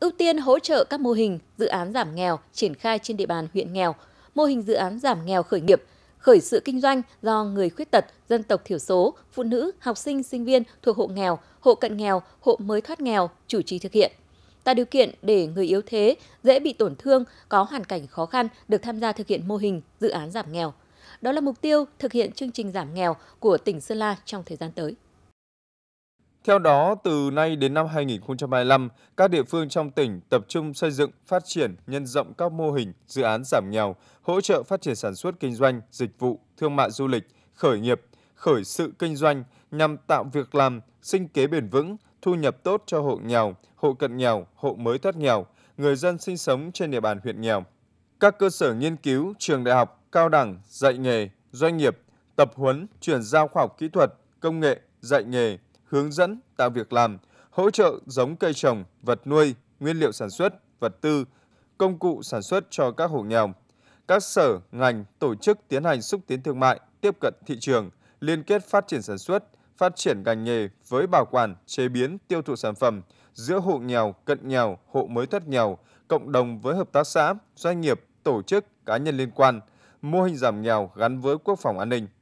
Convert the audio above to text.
ưu tiên hỗ trợ các mô hình dự án giảm nghèo triển khai trên địa bàn huyện nghèo, mô hình dự án giảm nghèo khởi nghiệp, khởi sự kinh doanh do người khuyết tật, dân tộc thiểu số, phụ nữ, học sinh, sinh viên thuộc hộ nghèo, hộ cận nghèo, hộ mới thoát nghèo chủ trì thực hiện. Tạo điều kiện để người yếu thế, dễ bị tổn thương, có hoàn cảnh khó khăn được tham gia thực hiện mô hình dự án giảm nghèo. Đó là mục tiêu thực hiện chương trình giảm nghèo của tỉnh Sơn La trong thời gian tới. Theo đó, từ nay đến năm 2025, các địa phương trong tỉnh tập trung xây dựng, phát triển, nhân rộng các mô hình, dự án giảm nghèo, hỗ trợ phát triển sản xuất kinh doanh, dịch vụ, thương mại du lịch, khởi nghiệp, khởi sự kinh doanh nhằm tạo việc làm, sinh kế bền vững, thu nhập tốt cho hộ nghèo, hộ cận nghèo, hộ mới thoát nghèo, người dân sinh sống trên địa bàn huyện nghèo. Các cơ sở nghiên cứu, trường đại học, cao đẳng, dạy nghề, doanh nghiệp, tập huấn, chuyển giao khoa học kỹ thuật, công nghệ, dạy nghề, hướng dẫn, tạo việc làm, hỗ trợ giống cây trồng, vật nuôi, nguyên liệu sản xuất, vật tư, công cụ sản xuất cho các hộ nghèo. Các sở, ngành, tổ chức tiến hành xúc tiến thương mại, tiếp cận thị trường, liên kết phát triển sản xuất, phát triển ngành nghề với bảo quản, chế biến, tiêu thụ sản phẩm giữa hộ nghèo, cận nghèo, hộ mới thoát nghèo, cộng đồng với hợp tác xã, doanh nghiệp, tổ chức, cá nhân liên quan, mô hình giảm nghèo gắn với quốc phòng an ninh.